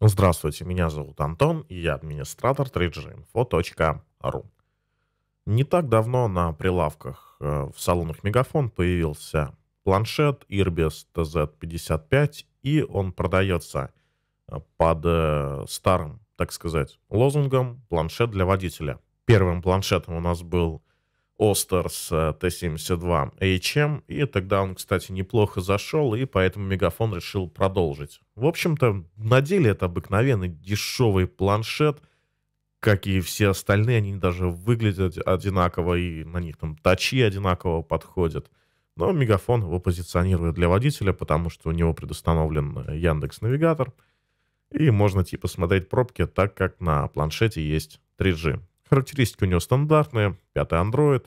Здравствуйте, меня зовут Антон, и я администратор 3ginfo.ru. Не так давно на прилавках э, в салонах Мегафон появился планшет Irbis TZ55, и он продается э, под э, старым, так сказать, лозунгом «планшет для водителя». Первым планшетом у нас был Остерс э, Т-72HM, и тогда он, кстати, неплохо зашел, и поэтому Мегафон решил продолжить. В общем-то, на деле это обыкновенный дешевый планшет, как и все остальные, они даже выглядят одинаково, и на них там тачи одинаково подходят. Но Мегафон его позиционирует для водителя, потому что у него предустановлен э, Яндекс-навигатор, и можно типа смотреть пробки так, как на планшете есть 3G. Характеристики у него стандартные. Пятый Android.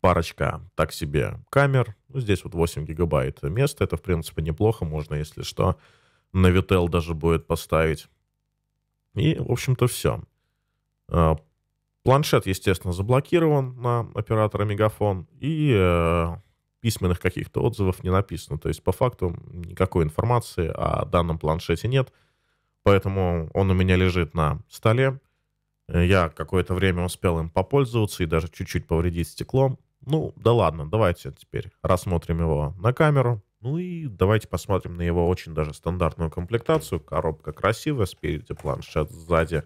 Парочка так себе камер. Ну, здесь вот 8 гигабайт места. Это, в принципе, неплохо. Можно, если что, на Vitel даже будет поставить. И, в общем-то, все. А, планшет, естественно, заблокирован на оператора Мегафон. И э, письменных каких-то отзывов не написано. То есть, по факту, никакой информации о данном планшете нет. Поэтому он у меня лежит на столе. Э, я какое-то время успел им попользоваться и даже чуть-чуть повредить стеклом. Ну, да ладно, давайте теперь рассмотрим его на камеру. Ну и давайте посмотрим на его очень даже стандартную комплектацию. Коробка красивая, спереди планшет, сзади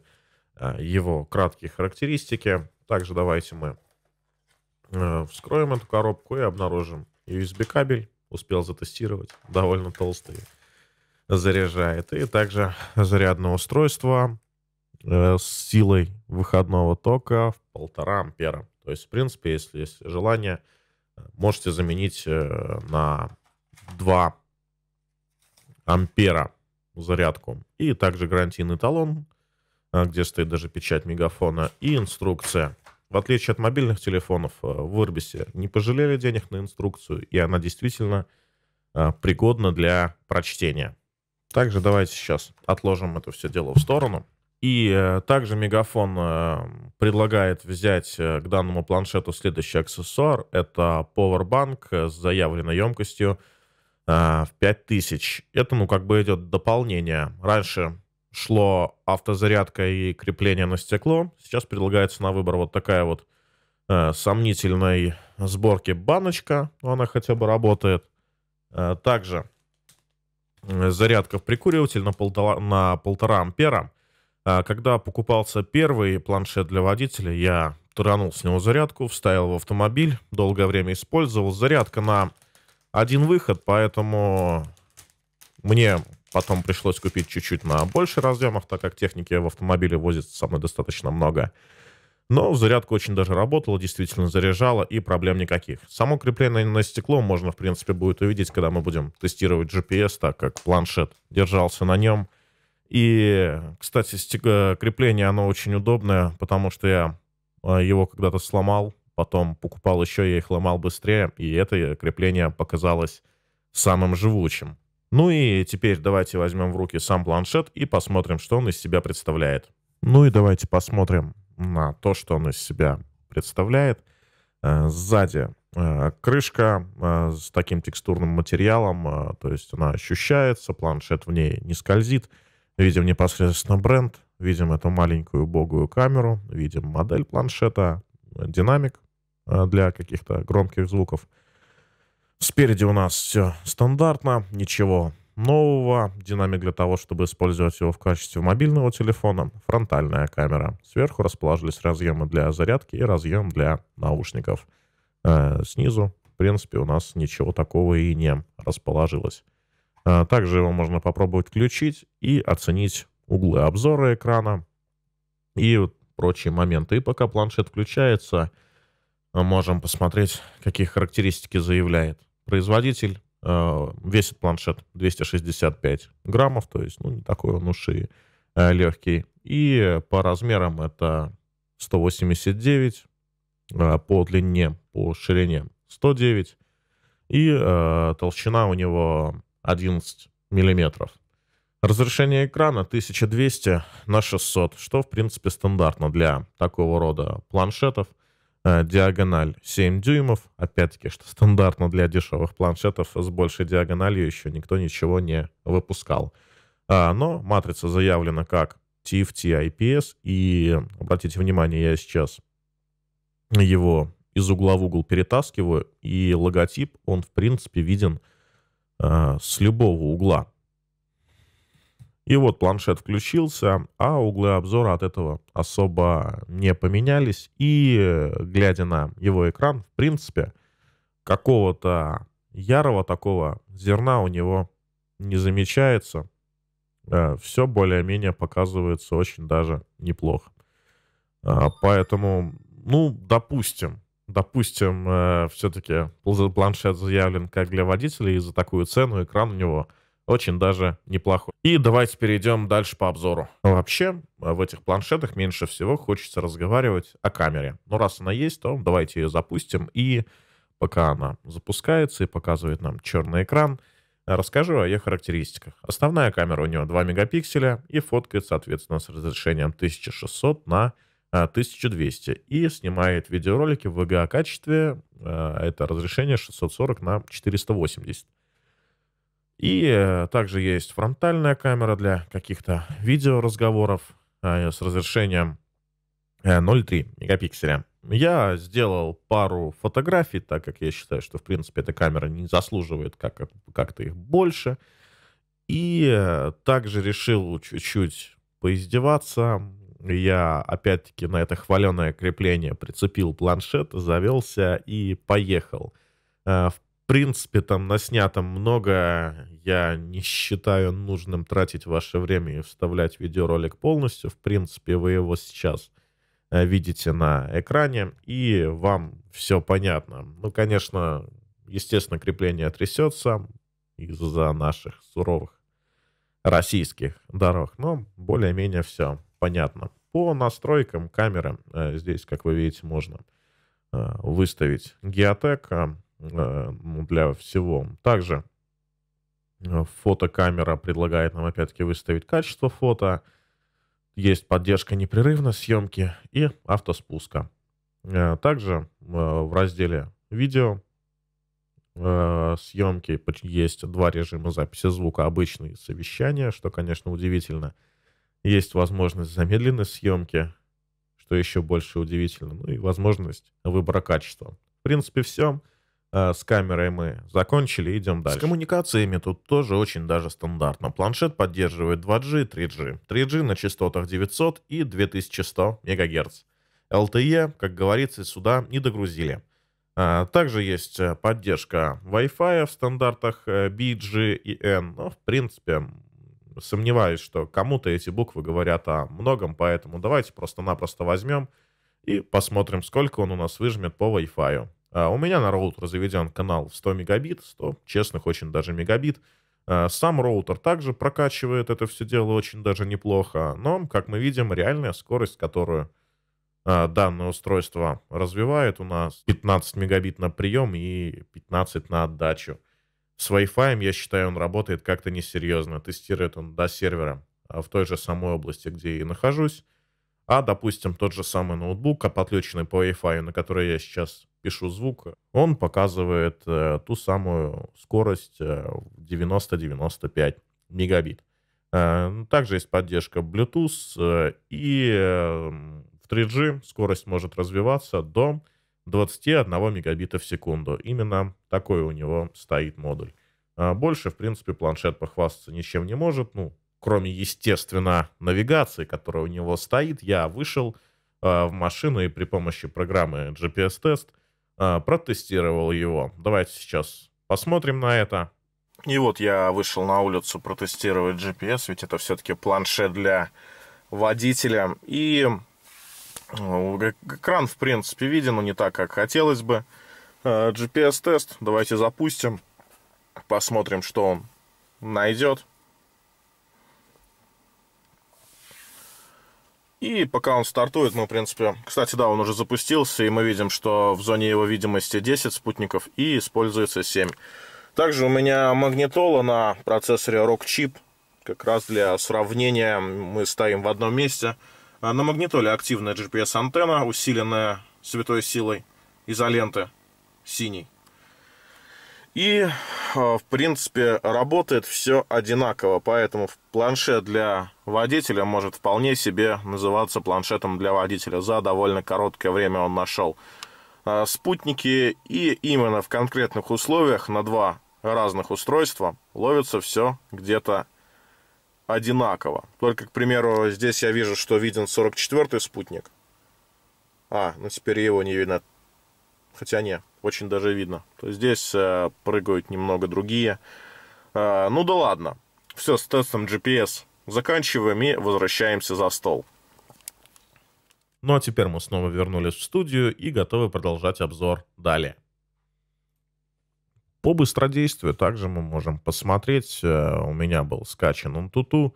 э, его краткие характеристики. Также давайте мы э, вскроем эту коробку и обнаружим USB кабель. Успел затестировать, довольно толстый заряжает. И также зарядное устройство Э, с силой выходного тока в полтора ампера. То есть, в принципе, если есть желание, э, можете заменить э, на 2 ампера зарядку. И также гарантийный талон, где стоит даже печать мегафона и инструкция. В отличие от мобильных телефонов, в Ирбисе не пожалели денег на инструкцию, и она действительно пригодна для прочтения. Также давайте сейчас отложим это все дело в сторону. И э, также Мегафон э, предлагает взять э, к данному планшету следующий аксессуар. Это Powerbank с заявленной емкостью в 5000. Это, ну, как бы идет дополнение. Раньше шло автозарядка и крепление на стекло. Сейчас предлагается на выбор вот такая вот сомнительной сборки баночка. Ну, она хотя бы работает. также зарядка в прикуриватель на полтора, на полтора ампера. А, когда покупался первый планшет для водителя, я туранул с него зарядку, вставил в автомобиль, долгое время использовал. Зарядка на один выход, поэтому мне потом пришлось купить чуть-чуть на больше разъемах, так как техники в автомобиле возится со мной достаточно много. Но зарядка очень даже работала, действительно заряжала, и проблем никаких. Само крепление на стекло можно, в принципе, будет увидеть, когда мы будем тестировать GPS, так как планшет держался на нем – и, кстати, э, крепление, оно очень удобное, потому что я э, его когда-то сломал, потом покупал еще, я их ломал быстрее, и это крепление показалось самым живучим. Ну и теперь давайте возьмем в руки сам планшет и посмотрим, что он из себя представляет. Ну и давайте посмотрим на то, что он из себя представляет. Э, сзади крышка с таким текстурным материалом, то есть она ощущается, планшет в ней не скользит. Видим непосредственно бренд, видим эту маленькую убогую камеру, видим модель планшета, динамик э, для каких-то громких звуков. Спереди у нас все стандартно, ничего нового. Динамик для того, чтобы использовать его в качестве мобильного телефона. Фронтальная камера. Сверху расположились разъемы для зарядки и разъем для наушников. Э, снизу, в принципе, у нас ничего такого и не расположилось. А, также его можно попробовать включить и оценить углы обзора экрана и прочие моменты. И пока планшет включается, мы можем посмотреть, какие характеристики заявляет производитель. А, весит планшет 265 граммов, то есть ну, не такой он уж и а, легкий. И по размерам это 189, по длине, по ширине 109. И э, толщина у него 11 миллиметров. Разрешение экрана 1200 на 600, что, в принципе, стандартно для такого рода планшетов. Э, диагональ 7 дюймов, опять-таки, что стандартно для дешевых планшетов с большей диагональю еще никто ничего не выпускал. А, но матрица заявлена как TFT IPS, и обратите внимание, я сейчас его из угла в угол перетаскиваю, и логотип, он, в принципе, виден Э, с любого угла. И вот планшет включился, а углы обзора от этого особо не поменялись. И, глядя на его экран, в принципе, какого-то ярого такого зерна у него не замечается. Э, Все более-менее показывается очень даже неплохо. Э, поэтому, ну, допустим, допустим, э, все-таки планшет заявлен как для водителей и за такую цену экран у него очень даже неплохой. И давайте перейдем дальше по обзору. Вообще, э, в этих планшетах меньше всего хочется разговаривать о камере. Но раз она есть, то давайте ее запустим. И пока она запускается и показывает нам черный экран, расскажу о ее характеристиках. Основная камера у нее 2 мегапикселя и фоткает, соответственно, с разрешением 1600 на 1080 1200 а, и снимает видеоролики в VGA качестве. А, это разрешение 640 на 480. И э, также есть фронтальная камера для каких-то видеоразговоров а, с разрешением 0,3 э, мегапикселя. Я сделал пару фотографий, так как я считаю, что, в принципе, эта камера не заслуживает как- как-то их больше. И э, также решил чуть-чуть поиздеваться я, опять-таки, на это хваленое крепление прицепил планшет, завелся и поехал. Э, в принципе, там на снятом много. Я не считаю нужным тратить ваше время и вставлять видеоролик полностью. В принципе, вы его сейчас э, видите на экране, и вам все понятно. Ну, конечно, естественно, крепление трясется из-за наших суровых российских дорог, но более-менее все понятно. По настройкам камеры э, здесь, как вы видите, можно э, выставить геотек э, ну, для всего. Также фотокамера предлагает нам опять-таки выставить качество фото. Есть поддержка непрерывной съемки и автоспуска. Также в разделе видео съемки есть два режима записи звука. Обычные совещания, что, конечно, удивительно – есть возможность замедленной съемки, что еще больше удивительно. Ну и возможность выбора качества. В принципе, все. А, с камерой мы закончили, идем дальше. С коммуникациями тут тоже очень даже стандартно. Планшет поддерживает 2G, 3G. 3G на частотах 900 и 2100 МГц. LTE, как говорится, сюда не догрузили. А, также есть э, поддержка Wi-Fi в стандартах B, э, G и N. Но, ну, в принципе, сомневаюсь, что кому-то эти буквы говорят о многом, поэтому давайте просто-напросто возьмем и посмотрим, сколько он у нас выжмет по Wi-Fi. А у меня на роутер заведен канал 100 мегабит, 100 честных очень даже мегабит. А сам роутер также прокачивает это все дело очень даже неплохо, но, как мы видим, реальная скорость, которую а, данное устройство развивает у нас 15 мегабит на прием и 15 на отдачу. С Wi-Fi, я считаю, он работает как-то несерьезно. Тестирует он до сервера в той же самой области, где и нахожусь. А, допустим, тот же самый ноутбук, а, подключенный по Wi-Fi, на который я сейчас пишу звук, он показывает э, ту самую скорость э, 90-95 мегабит. Э, ну, также есть поддержка Bluetooth э, и э, в 3G скорость может развиваться до 21 мегабита в секунду. Именно такой у него стоит модуль. А больше, в принципе, планшет похвастаться ничем не может. Ну, кроме, естественно, навигации, которая у него стоит. Я вышел а, в машину и при помощи программы GPS-тест а, протестировал его. Давайте сейчас посмотрим на это. И вот я вышел на улицу протестировать GPS, ведь это все-таки планшет для водителя. И ну, экран, в принципе, виден, но не так, как хотелось бы. Э, GPS-тест. Давайте запустим. Посмотрим, что он найдет. И пока он стартует, мы, в принципе... Кстати, да, он уже запустился, и мы видим, что в зоне его видимости 10 спутников и используется 7. Также у меня магнитола на процессоре RockChip. Как раз для сравнения мы стоим в одном месте. А, на магнитоле активная GPS-антенна, усиленная святой силой изоленты синей И, а, в принципе, работает все одинаково, поэтому планшет для водителя может вполне себе называться планшетом для водителя. За довольно короткое время он нашел а, спутники, и именно в конкретных условиях на два разных устройства ловится все где-то одинаково. Только, к примеру, здесь я вижу, что виден 44-й спутник. А, ну теперь его не видно. Хотя не, очень даже видно. То есть здесь э, прыгают немного другие. Э, ну да ладно. Все, с тестом GPS заканчиваем и возвращаемся за стол. Ну а теперь мы снова вернулись в студию и готовы продолжать обзор далее. По быстродействию также мы можем посмотреть. Э, у меня был скачан Умтуту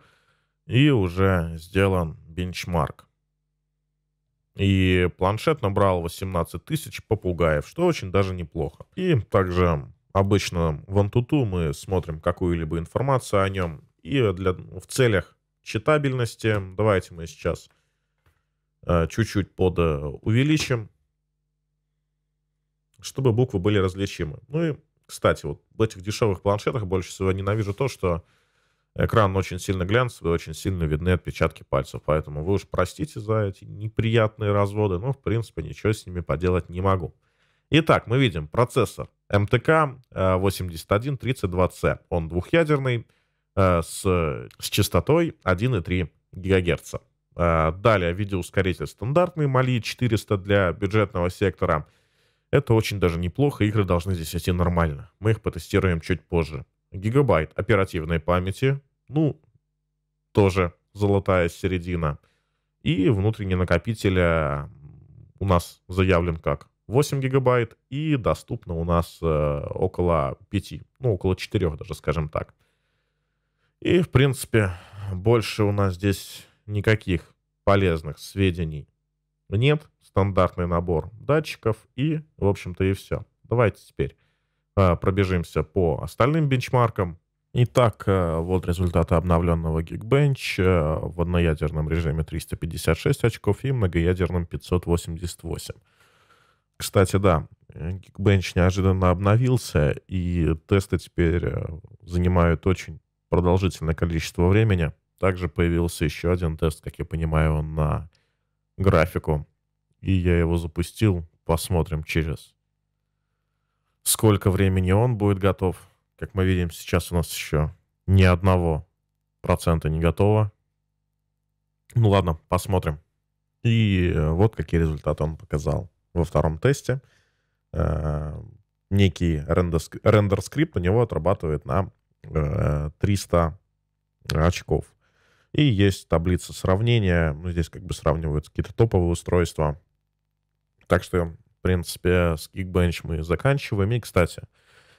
и уже сделан бенчмарк. И планшет набрал 18 тысяч попугаев, что очень даже неплохо. И также обычно в Antutu мы смотрим какую-либо информацию о нем. И для, в целях читабельности давайте мы сейчас э, чуть-чуть э, под увеличим, чтобы буквы были различимы. Ну и кстати, вот в этих дешевых планшетах больше всего ненавижу то, что экран очень сильно глянцевый, очень сильно видны отпечатки пальцев. Поэтому вы уж простите за эти неприятные разводы, но, в принципе, ничего с ними поделать не могу. Итак, мы видим процессор МТК 8132 э, c Он двухъядерный, э, с, с частотой 1,3 ГГц. Э, далее видеоускоритель стандартный Mali 400 для бюджетного сектора – это очень даже неплохо, игры должны здесь идти нормально. Мы их потестируем чуть позже. Гигабайт оперативной памяти, ну, тоже золотая середина. И внутренний накопитель э, у нас заявлен как 8 гигабайт, и доступно у нас э, около 5, ну, около 4 даже, скажем так. И, в принципе, больше у нас здесь никаких полезных сведений нет стандартный набор датчиков и, в общем-то, и все. Давайте теперь э, пробежимся по остальным бенчмаркам. Итак, э, вот результаты обновленного Geekbench э, в одноядерном режиме 356 очков и многоядерном 588. Кстати, да, Geekbench неожиданно обновился, и тесты теперь э, занимают очень продолжительное количество времени. Также появился еще один тест, как я понимаю, на графику и я его запустил. Посмотрим через. Сколько времени он будет готов? Как мы видим, сейчас у нас еще ни одного процента не готово. Ну ладно, посмотрим. И э, вот какие результаты он показал во втором тесте. Э, некий рендер-скрипт у него отрабатывает на 300 э, очков. И есть таблица сравнения. Ну, здесь как бы сравниваются какие-то топовые устройства, так что, в принципе, с Geekbench мы заканчиваем. И, кстати,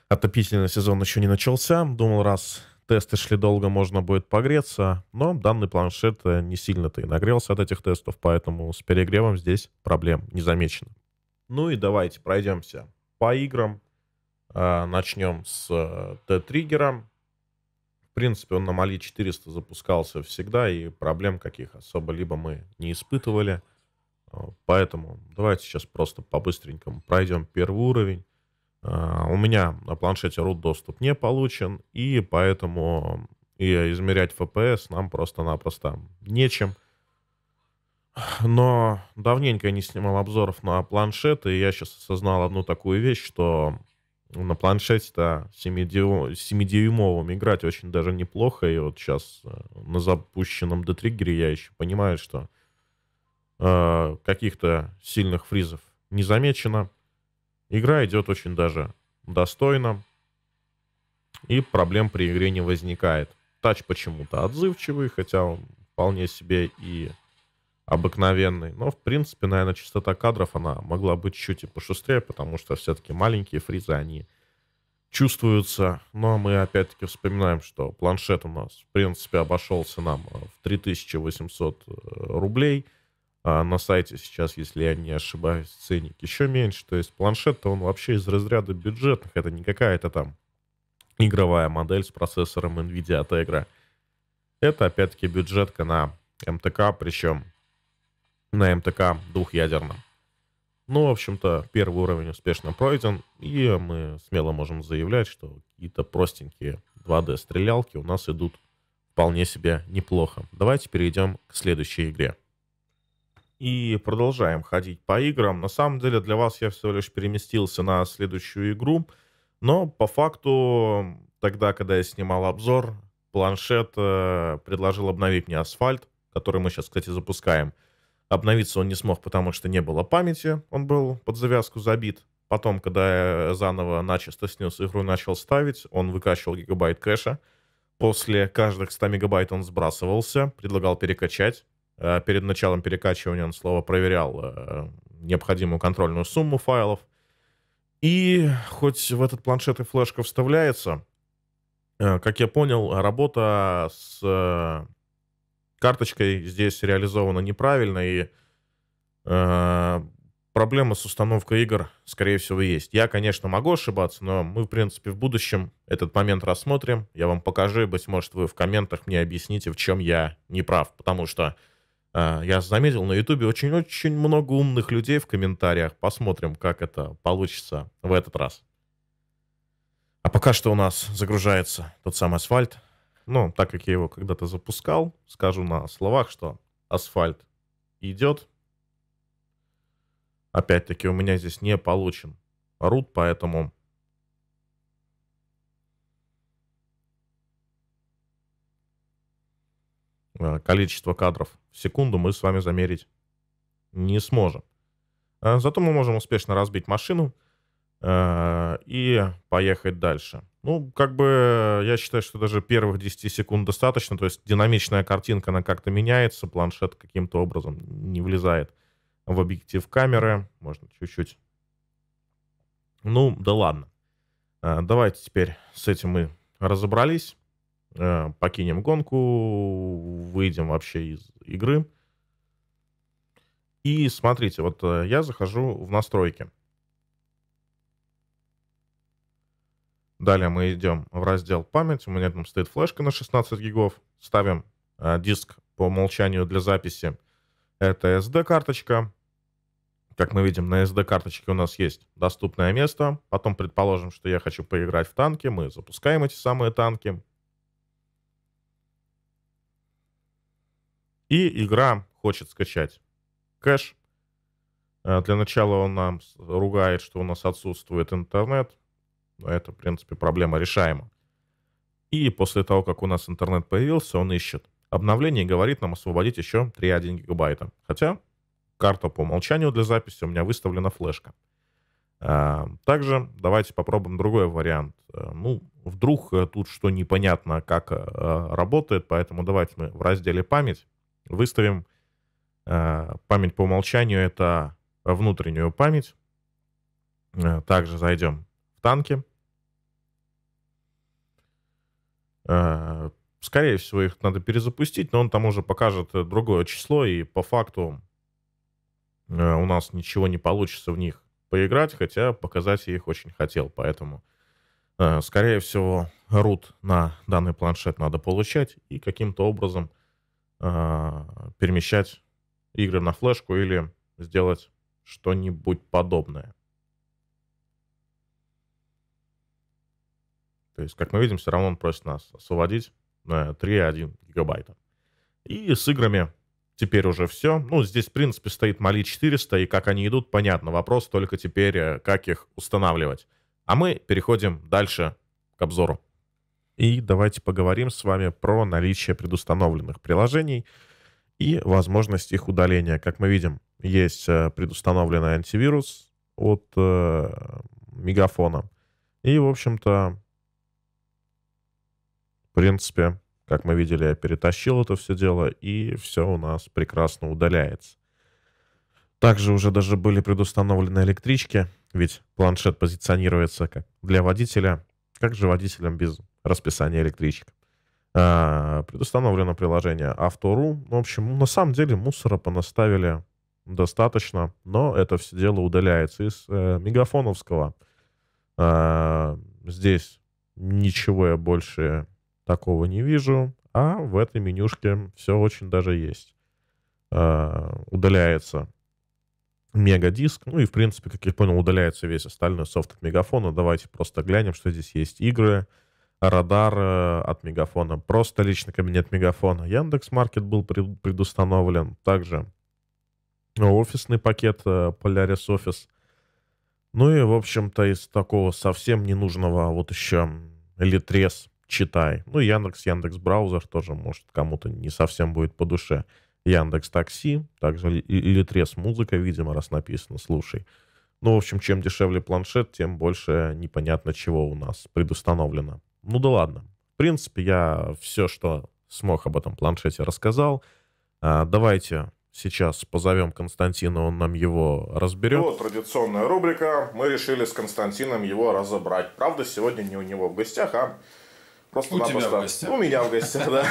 отопительный сезон еще не начался. Думал, раз тесты шли долго, можно будет погреться. Но данный планшет э, не сильно-то и нагрелся от этих тестов, поэтому с перегревом здесь проблем не замечено. Ну и давайте пройдемся по играм. Э, начнем с э, Т-триггера. В принципе, он на Мали 400 запускался всегда, и проблем каких особо либо мы не испытывали — а, поэтому давайте сейчас просто по-быстренькому пройдем первый уровень. А, у меня на планшете root доступ не получен, и поэтому и измерять FPS нам просто-напросто нечем. Но давненько я не снимал обзоров на планшеты, и я сейчас осознал одну такую вещь, что на планшете-то 7-дюймовым играть очень даже неплохо, и вот сейчас э, на запущенном триггере я еще понимаю, что Э, каких-то сильных фризов не замечено. Игра идет очень даже достойно. И проблем при игре не возникает. Тач почему-то отзывчивый, хотя он вполне себе и обыкновенный. Но, в принципе, наверное, частота кадров, она могла быть чуть и пошустрее, потому что все-таки маленькие фризы, они чувствуются. Но мы опять-таки вспоминаем, что планшет у нас, в принципе, обошелся нам в 3800 э, рублей – а, на сайте сейчас, если я не ошибаюсь, ценник еще меньше. То есть планшет-то он вообще из разряда бюджетных. Это не какая-то там игровая модель с процессором NVIDIA Tegra. Это, опять-таки, бюджетка на МТК, причем на МТК двухъядерном. Ну, в общем-то, первый уровень успешно пройден, и мы смело можем заявлять, что какие-то простенькие 2D-стрелялки у нас идут вполне себе неплохо. Давайте перейдем к следующей игре и продолжаем ходить по играм. На самом деле для вас я всего лишь переместился на следующую игру, но по факту тогда, когда я снимал обзор, планшет э, предложил обновить мне асфальт, который мы сейчас, кстати, запускаем. Обновиться он не смог, потому что не было памяти, он был под завязку забит. Потом, когда я заново начисто снес игру и начал ставить, он выкачивал гигабайт кэша. После каждых 100 мегабайт он сбрасывался, предлагал перекачать. Э, перед началом перекачивания он слово проверял э, необходимую контрольную сумму файлов. И хоть в этот планшет и флешка вставляется, э, как я понял, работа с карточкой здесь реализована неправильно, и проблема с установкой игр, скорее всего, есть. Я, конечно, могу ошибаться, но мы, в принципе, в будущем этот момент рассмотрим. Я вам покажу, и, быть может, вы в комментах мне объясните, в чем я не прав, потому что а, я заметил на Ютубе очень-очень много умных людей в комментариях. Посмотрим, как это получится в этот раз. А пока что у нас загружается тот самый асфальт. Ну, так как я его когда-то запускал, скажу на словах, что асфальт идет. Опять-таки у меня здесь не получен рут, поэтому Э, количество кадров в секунду мы с вами замерить не сможем. Э, зато мы можем успешно разбить машину э, и поехать дальше. Ну, как бы я считаю, что даже первых 10 секунд достаточно, то есть динамичная картинка, она как-то меняется, планшет каким-то образом не влезает в объектив камеры, можно чуть-чуть. Ну, да ладно. Давайте теперь с этим мы разобрались. Э, покинем гонку, выйдем вообще из игры. И смотрите, вот э, я захожу в настройки. Далее мы идем в раздел «Память». У меня там стоит флешка на 16 гигов. Ставим э, диск по умолчанию для записи. Это SD-карточка. Как мы видим, на SD-карточке у нас есть доступное место. Потом предположим, что я хочу поиграть в танки. Мы запускаем эти самые танки. и игра хочет скачать кэш. Э, для начала он нам ругает, что у нас отсутствует интернет, но это, в принципе, проблема решаема. И после того, как у нас интернет появился, он ищет. Обновление и говорит нам освободить еще 3,1 гигабайта. Хотя карта по умолчанию для записи у меня выставлена флешка. Э, также давайте попробуем другой вариант. Э, ну, вдруг тут что непонятно, как работает, поэтому давайте мы в разделе «Память» выставим. Э, память по умолчанию — это внутреннюю память. Э, также зайдем в танки. Э, скорее всего, их надо перезапустить, но он там уже покажет другое число, и по факту у нас ничего не получится в них поиграть, хотя показать я их очень хотел, поэтому... Скорее всего, рут на данный планшет надо получать и каким-то образом Э, перемещать игры на флешку или сделать что-нибудь подобное. То есть, как мы видим, все равно он просит нас освободить 3,1 э, гигабайта. И с играми теперь уже все. Ну, здесь, в принципе, стоит Мали 400, и как они идут, понятно. Вопрос только теперь, э, как их устанавливать. А мы переходим дальше к обзору. И давайте поговорим с вами про наличие предустановленных приложений и возможность их удаления. Как мы видим, есть э, предустановленный антивирус от э, Мегафона. И, в общем-то, в принципе, как мы видели, я перетащил это все дело, и все у нас прекрасно удаляется. Также уже даже были предустановлены электрички, ведь планшет позиционируется как для водителя. Как же водителям без расписание электричек. А, предустановлено приложение Автору. В общем, на самом деле мусора понаставили достаточно, но это все дело удаляется из э, мегафоновского. Э, здесь ничего я больше такого не вижу, а в этой менюшке все очень даже есть. Э, удаляется мегадиск, ну и, в принципе, как я понял, удаляется весь остальной софт от мегафона. Давайте просто глянем, что здесь есть. Игры, радар э, от Мегафона, просто личный кабинет Мегафона. Яндекс Маркет был предустановлен. Также э, офисный пакет э, Polaris Office. Ну и, в общем-то, из такого совсем ненужного а вот еще Литрес читай. Ну, Яндекс, Яндекс Браузер тоже, может, кому-то не совсем будет по душе. Яндекс Такси, также Литрес Музыка, видимо, раз написано, слушай. Ну, в общем, чем дешевле планшет, тем больше непонятно чего у нас предустановлено. Ну да ладно. В принципе, я все, что смог об этом планшете, рассказал. А, давайте сейчас позовем Константина, он нам его разберет. Вот традиционная рубрика. Мы решили с Константином его разобрать. Правда, сегодня не у него в гостях, а просто у тебя просто... в гостях. У меня в гостях, да.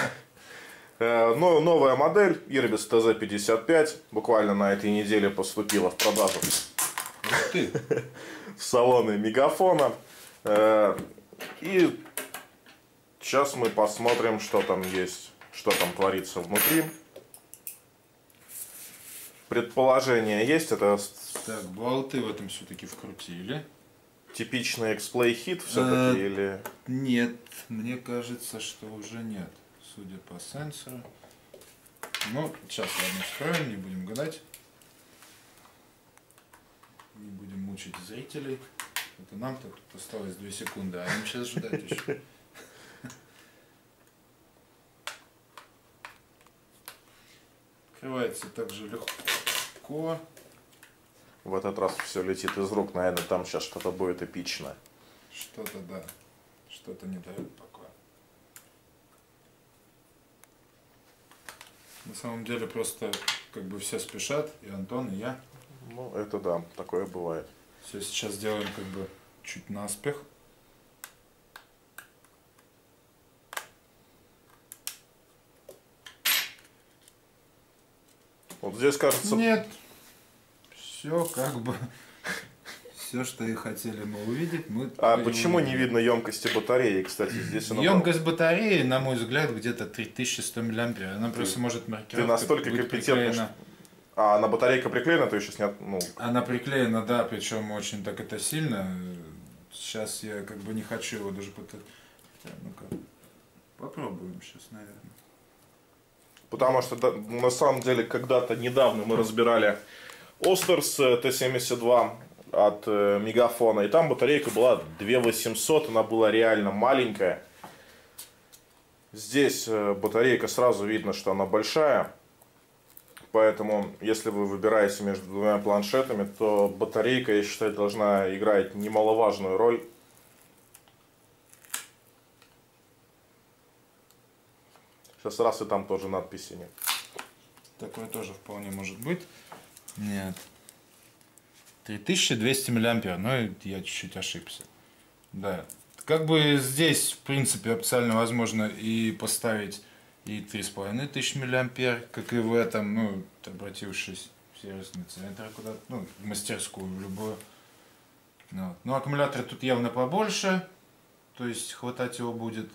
Э, но новая модель Ирбис ТЗ-55 буквально на этой неделе поступила в продажу в салоны Мегафона. Э, и Сейчас мы посмотрим, что там есть, что там творится внутри. Предположение есть, это... Так, болты в этом все-таки вкрутили. Типичный эксплей хит все-таки э, или... Нет, мне кажется, что уже нет, судя по сенсору. Ну, сейчас ладно, скроем, не будем гадать. Не будем мучить зрителей. Это нам-то тут осталось 2 секунды, а им сейчас ждать еще. Открывается также легко. В этот раз все летит из рук, наверное, там сейчас что-то будет эпично. Что-то, да. Что-то не дает покоя. На самом деле просто как бы все спешат, и Антон, и я. Ну, это да, такое бывает. Все сейчас сделаем как бы чуть наспех. Вот здесь кажется... Нет. Все как бы... Все, что и хотели мы увидеть, мы... А почему увидели. не видно емкости батареи, кстати? здесь она... Емкость батареи, на мой взгляд, где-то 3100 мА. Она ты, просто может маркировать. Ты настолько компетентна, А на батарейка приклеена, то еще снят... Ну... Она приклеена, да, причем очень так это сильно. Сейчас я как бы не хочу его даже пытаться... Ну-ка, попробуем сейчас, наверное. Потому что на самом деле когда-то недавно мы разбирали Остерс э, Т-72 от э, Мегафона. И там батарейка была 2800, она была реально маленькая. Здесь э, батарейка сразу видно, что она большая. Поэтому, если вы выбираете между двумя планшетами, то батарейка, я считаю, должна играть немаловажную роль Сейчас раз и там тоже надписи нет. Такое тоже вполне может быть. Нет. 3200 миллиампер, но ну, я чуть-чуть ошибся. Да. Как бы здесь, в принципе, официально возможно и поставить и 3500 миллиампер, как и в этом, ну, обратившись в сервисный центр куда-то, ну, в мастерскую, в любую. Ну, вот. Но ну, аккумулятор тут явно побольше, то есть хватать его будет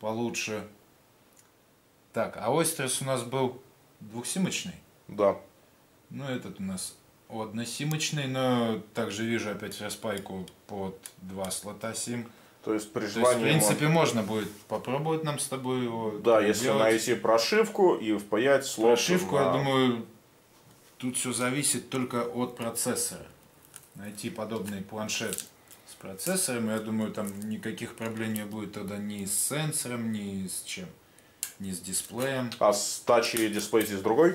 получше. Так, а Ойстерс у нас был двухсимочный? Да. Ну, этот у нас односимочный, но также вижу опять распайку под два слота сим. То есть при То есть, в принципе, можно... будет попробовать нам с тобой его Да, делать. если найти прошивку и впаять слот Прошивку, на... я думаю, тут все зависит только от процессора. Найти подобный планшет с процессором, я думаю, там никаких проблем не будет тогда ни с сенсором, ни с чем не с дисплеем. А с Touch дисплей здесь другой?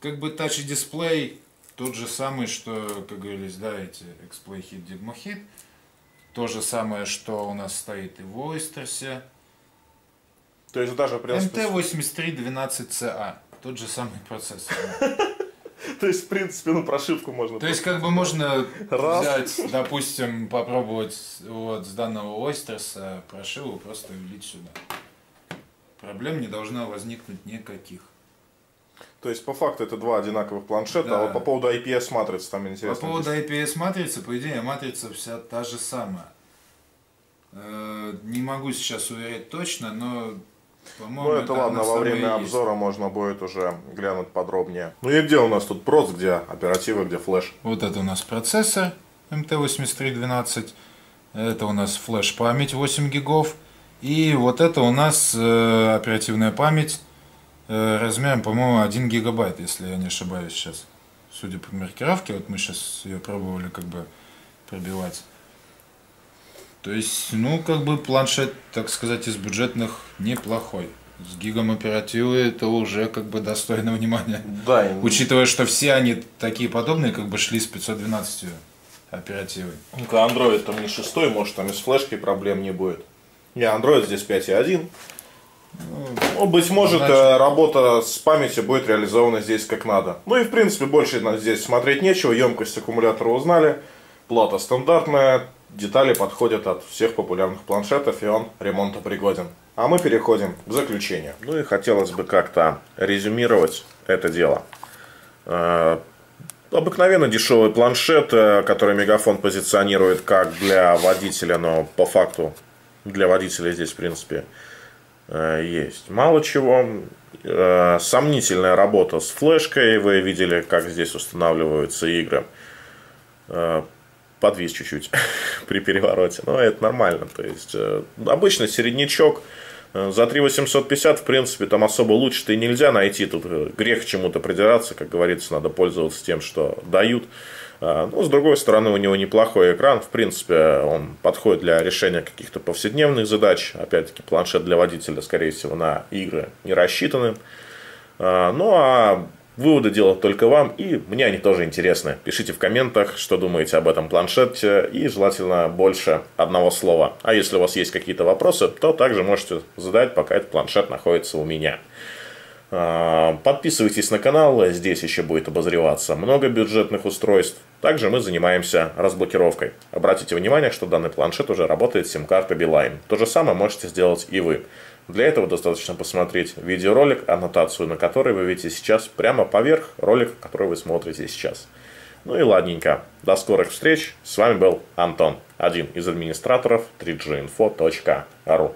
Как бы Touch дисплей тот же самый, что, как говорились, да, эти Explay Hit, Digmo Hit. То же самое, что у нас стоит и в Oysterse. То есть даже при MT8312CA. А. Тот же самый процессор. То есть, в принципе, ну, прошивку можно... То есть, как бы можно Раз. взять, допустим, попробовать вот с данного Ойстерса прошиву просто увеличить сюда проблем не должно возникнуть никаких. То есть, по факту, это два одинаковых планшета, да. а вот по поводу IPS-матрицы там интересно. По поводу IPS-матрицы, по идее, матрица вся та же самая. Э, не могу сейчас уверять точно, но по-моему, ну это, ладно, во время обзора есть. можно будет уже глянуть подробнее. Ну и где у нас тут проц, где оперативы, где флеш? Вот это у нас процессор MT8312. Это у нас флеш-память 8 гигов. И вот это у нас э, оперативная память э, размером, по-моему, 1 гигабайт, если я не ошибаюсь сейчас. Судя по маркировке, вот мы сейчас ее пробовали как бы пробивать. То есть, ну, как бы планшет, так сказать, из бюджетных неплохой. С гигом оперативы это уже как бы достойно внимания. Да. Учитывая, что все они такие подобные, как бы шли с 512 оперативой. Ну-ка, Android там не шестой, может там и с флешкой проблем не будет не Android здесь 5.1. Ну, быть ну, может, Значит. Э, работа с памятью будет реализована здесь как надо. Ну и, в принципе, больше здесь смотреть нечего. Емкость аккумулятора узнали. Плата стандартная. Детали подходят от всех популярных планшетов, и он ремонта пригоден. А мы переходим к заключению. Ну и хотелось бы как-то резюмировать это дело. Э, обыкновенно дешевый планшет, э, который Мегафон позиционирует как для водителя, но по факту для водителя здесь, в принципе, э, есть. Мало чего, э, сомнительная работа с флешкой, вы видели, как здесь устанавливаются игры. Э, подвис чуть-чуть при перевороте, но это нормально, то есть обычно середнячок за 3850, в принципе, там особо лучше-то и нельзя найти, тут грех чему-то придираться, как говорится, надо пользоваться тем, что дают. А, Но, ну, с другой стороны, у него неплохой экран. В принципе, он подходит для решения каких-то повседневных задач. Опять-таки, планшет для водителя, скорее всего, на игры не рассчитаны. А, ну, а Выводы делать только вам, и мне они тоже интересны. Пишите в комментах, что думаете об этом планшете, и желательно больше одного слова. А если у вас есть какие-то вопросы, то также можете задать, пока этот планшет находится у меня. А, подписывайтесь на канал, здесь еще будет обозреваться много бюджетных устройств. Также мы занимаемся разблокировкой. Обратите внимание, что данный планшет уже работает с сим-карты Beeline. То же самое можете сделать и вы. Для этого достаточно посмотреть видеоролик, аннотацию на который вы видите сейчас, прямо поверх ролика, который вы смотрите сейчас. Ну и ладненько, до скорых встреч, с вами был Антон, один из администраторов 3ginfo.ru.